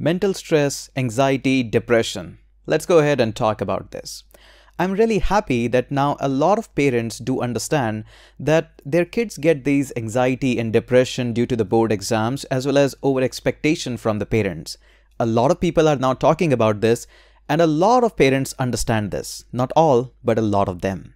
Mental stress, anxiety, depression. Let's go ahead and talk about this. I'm really happy that now a lot of parents do understand that their kids get these anxiety and depression due to the board exams as well as over expectation from the parents. A lot of people are now talking about this and a lot of parents understand this, not all, but a lot of them.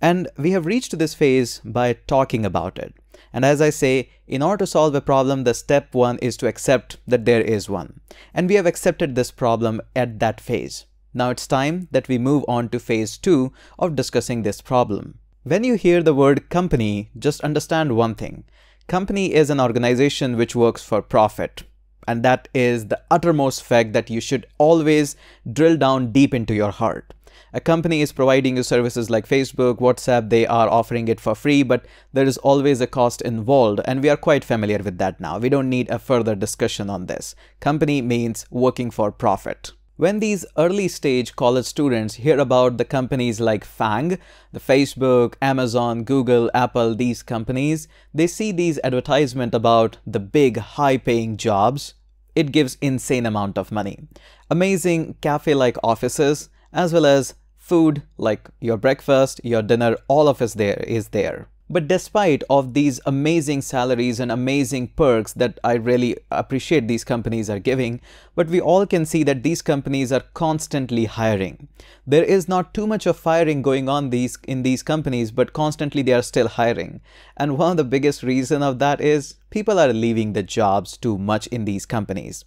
And we have reached this phase by talking about it. And as I say, in order to solve a problem, the step one is to accept that there is one. And we have accepted this problem at that phase. Now it's time that we move on to phase two of discussing this problem. When you hear the word company, just understand one thing. Company is an organization which works for profit. And that is the uttermost fact that you should always drill down deep into your heart. A company is providing you services like Facebook, WhatsApp, they are offering it for free, but there is always a cost involved, and we are quite familiar with that now. We don't need a further discussion on this. Company means working for profit. When these early stage college students hear about the companies like FANG, the Facebook, Amazon, Google, Apple, these companies, they see these advertisement about the big high paying jobs. It gives insane amount of money. Amazing cafe like offices as well as food like your breakfast, your dinner, all of is there is there. But despite of these amazing salaries and amazing perks that I really appreciate these companies are giving, but we all can see that these companies are constantly hiring. There is not too much of firing going on these in these companies, but constantly they are still hiring. And one of the biggest reason of that is people are leaving the jobs too much in these companies.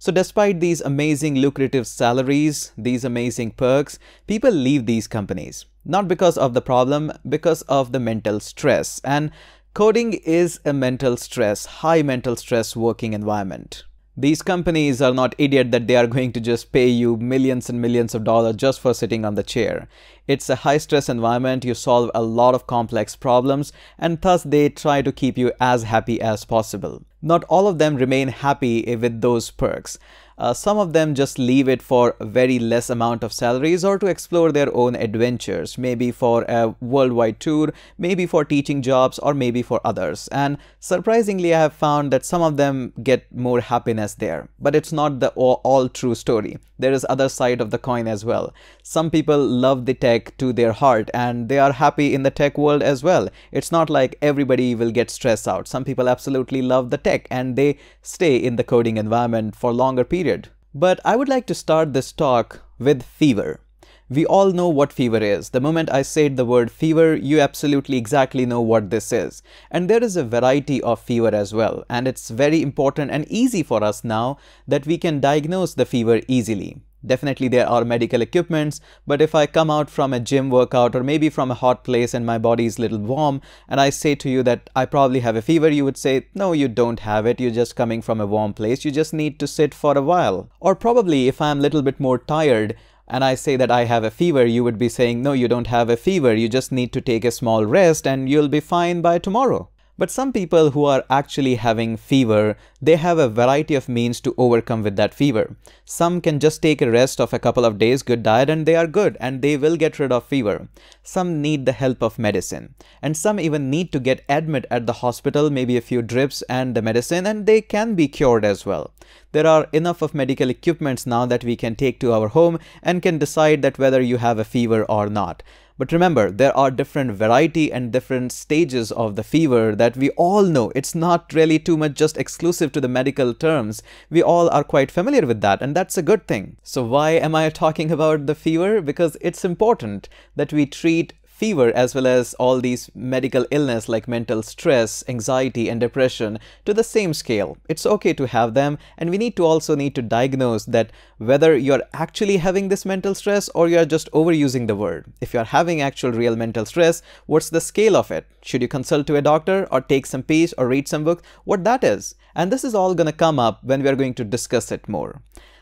So despite these amazing lucrative salaries, these amazing perks, people leave these companies. Not because of the problem, because of the mental stress. And coding is a mental stress, high mental stress working environment. These companies are not idiot that they are going to just pay you millions and millions of dollars just for sitting on the chair. It's a high stress environment, you solve a lot of complex problems, and thus they try to keep you as happy as possible. Not all of them remain happy with those perks. Uh, some of them just leave it for very less amount of salaries or to explore their own adventures, maybe for a worldwide tour, maybe for teaching jobs, or maybe for others. And surprisingly, I have found that some of them get more happiness there. But it's not the all, all true story there is other side of the coin as well. Some people love the tech to their heart and they are happy in the tech world as well. It's not like everybody will get stressed out. Some people absolutely love the tech and they stay in the coding environment for longer period. But I would like to start this talk with fever. We all know what fever is. The moment I said the word fever, you absolutely exactly know what this is. And there is a variety of fever as well. And it's very important and easy for us now that we can diagnose the fever easily. Definitely there are medical equipments, but if I come out from a gym workout or maybe from a hot place and my body is little warm and I say to you that I probably have a fever, you would say, no, you don't have it. You're just coming from a warm place. You just need to sit for a while. Or probably if I'm a little bit more tired and I say that I have a fever, you would be saying, no, you don't have a fever. You just need to take a small rest and you'll be fine by tomorrow. But some people who are actually having fever, they have a variety of means to overcome with that fever. Some can just take a rest of a couple of days good diet and they are good and they will get rid of fever. Some need the help of medicine and some even need to get admit at the hospital maybe a few drips and the medicine and they can be cured as well. There are enough of medical equipments now that we can take to our home and can decide that whether you have a fever or not. But remember, there are different variety and different stages of the fever that we all know. It's not really too much just exclusive to the medical terms. We all are quite familiar with that and that's a good thing. So why am I talking about the fever? Because it's important that we treat fever as well as all these medical illness like mental stress, anxiety and depression to the same scale. It's okay to have them and we need to also need to diagnose that whether you're actually having this mental stress or you're just overusing the word. If you're having actual real mental stress, what's the scale of it? Should you consult to a doctor or take some pills or read some book? What that is? And this is all going to come up when we are going to discuss it more.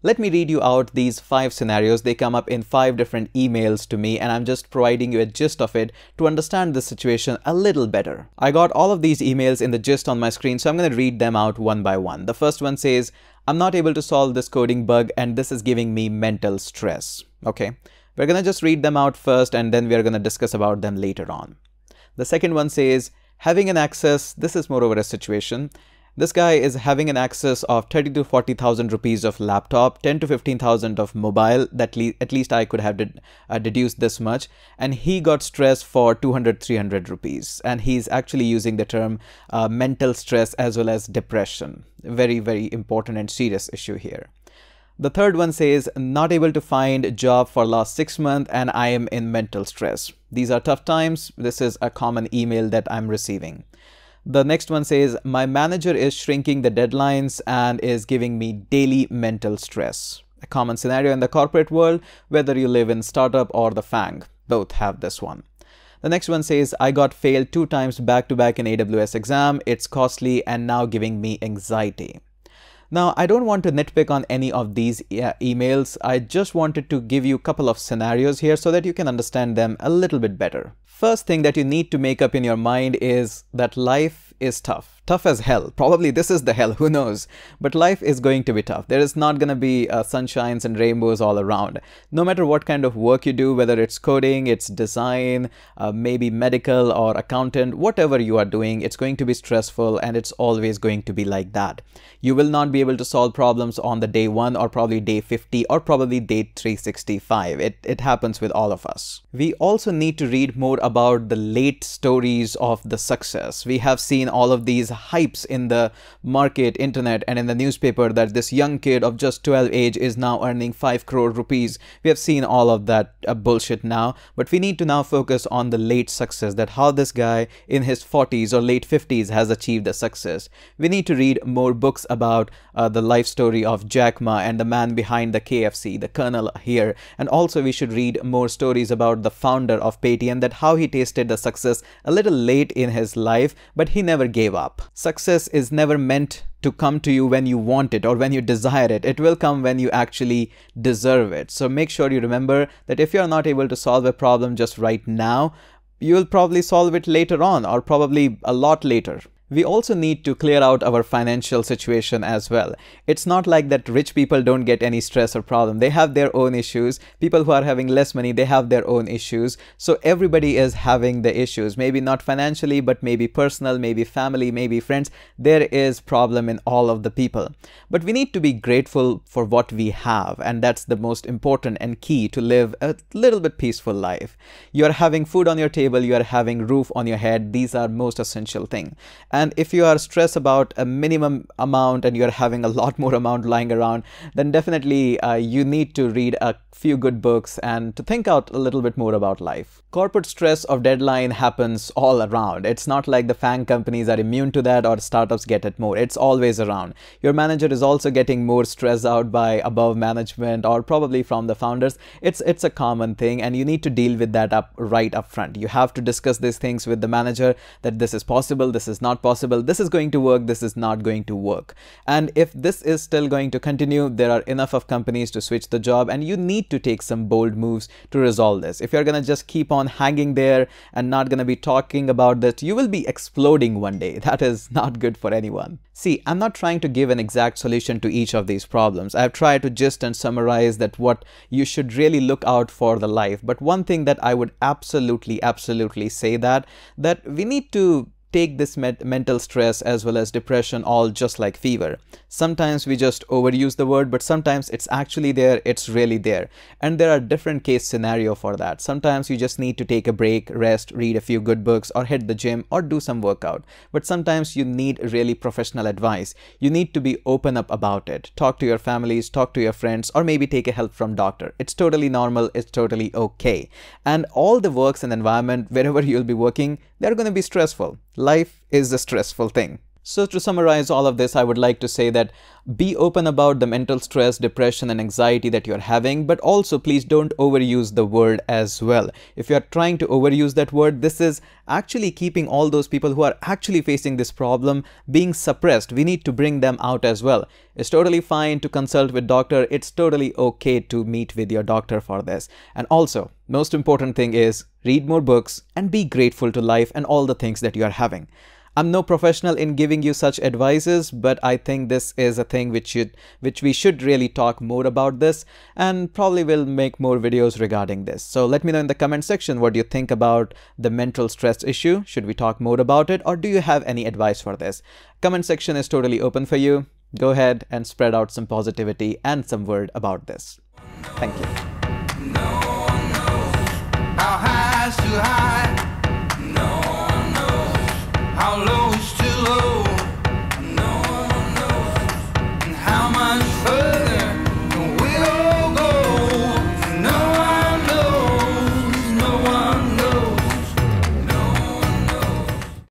Let me read you out these five scenarios. They come up in five different emails to me and I'm just providing you a gist of it to understand the situation a little better. I got all of these emails in the gist on my screen so I'm going to read them out one by one. The first one says, I'm not able to solve this coding bug and this is giving me mental stress. Okay, we're going to just read them out first and then we're going to discuss about them later on. The second one says, having an access, this is moreover a situation, this guy is having an access of 30 to 40,000 rupees of laptop, 10 to 15,000 of mobile, that le at least I could have did, uh, deduced this much. And he got stress for 200, 300 rupees. And he's actually using the term uh, mental stress as well as depression. Very, very important and serious issue here. The third one says, not able to find job for last six months and I am in mental stress. These are tough times. This is a common email that I'm receiving. The next one says, My manager is shrinking the deadlines and is giving me daily mental stress. A common scenario in the corporate world, whether you live in startup or the FANG, both have this one. The next one says, I got failed two times back to back in AWS exam. It's costly and now giving me anxiety. Now, I don't want to nitpick on any of these e uh, emails. I just wanted to give you a couple of scenarios here so that you can understand them a little bit better. First thing that you need to make up in your mind is that life is tough. Tough as hell. Probably this is the hell, who knows? But life is going to be tough. There is not going to be uh, sunshines and rainbows all around. No matter what kind of work you do, whether it's coding, it's design, uh, maybe medical or accountant, whatever you are doing, it's going to be stressful and it's always going to be like that. You will not be able to solve problems on the day 1 or probably day 50 or probably day 365. It, it happens with all of us. We also need to read more about the late stories of the success. We have seen seen all of these hypes in the market, internet, and in the newspaper that this young kid of just 12 age is now earning 5 crore rupees. We have seen all of that uh, bullshit now, but we need to now focus on the late success that how this guy in his 40s or late 50s has achieved the success. We need to read more books about uh, the life story of Jack Ma and the man behind the KFC, the colonel here, and also we should read more stories about the founder of Paytm that how he tasted the success a little late in his life, but he never never gave up. Success is never meant to come to you when you want it or when you desire it. It will come when you actually deserve it. So make sure you remember that if you're not able to solve a problem just right now, you'll probably solve it later on or probably a lot later we also need to clear out our financial situation as well. It's not like that rich people don't get any stress or problem. They have their own issues. People who are having less money, they have their own issues. So everybody is having the issues. Maybe not financially, but maybe personal, maybe family, maybe friends. There is problem in all of the people. But we need to be grateful for what we have. And that's the most important and key to live a little bit peaceful life. You are having food on your table. You are having roof on your head. These are most essential thing. And if you are stressed about a minimum amount and you're having a lot more amount lying around, then definitely uh, you need to read a few good books and to think out a little bit more about life. Corporate stress of deadline happens all around. It's not like the FANG companies are immune to that or startups get it more. It's always around. Your manager is also getting more stressed out by above management or probably from the founders. It's, it's a common thing and you need to deal with that up right up front. You have to discuss these things with the manager that this is possible, this is not possible possible this is going to work, this is not going to work. And if this is still going to continue, there are enough of companies to switch the job and you need to take some bold moves to resolve this. If you're going to just keep on hanging there and not going to be talking about this, you will be exploding one day. That is not good for anyone. See, I'm not trying to give an exact solution to each of these problems. I've tried to gist and summarize that what you should really look out for the life. But one thing that I would absolutely, absolutely say that, that we need to take this mental stress as well as depression all just like fever. Sometimes we just overuse the word, but sometimes it's actually there, it's really there. And there are different case scenario for that. Sometimes you just need to take a break, rest, read a few good books or hit the gym or do some workout. But sometimes you need really professional advice. You need to be open up about it. Talk to your families, talk to your friends or maybe take a help from doctor. It's totally normal, it's totally okay. And all the works and environment wherever you'll be working, they're going to be stressful. Life is a stressful thing. So to summarize all of this, I would like to say that be open about the mental stress, depression and anxiety that you're having, but also please don't overuse the word as well. If you're trying to overuse that word, this is actually keeping all those people who are actually facing this problem being suppressed. We need to bring them out as well. It's totally fine to consult with doctor. It's totally okay to meet with your doctor for this. And also, most important thing is read more books and be grateful to life and all the things that you are having. I'm no professional in giving you such advices, but I think this is a thing which should which we should really talk more about this and probably will make more videos regarding this. So let me know in the comment section what do you think about the mental stress issue? Should we talk more about it or do you have any advice for this? Comment section is totally open for you. Go ahead and spread out some positivity and some word about this. Thank you. No.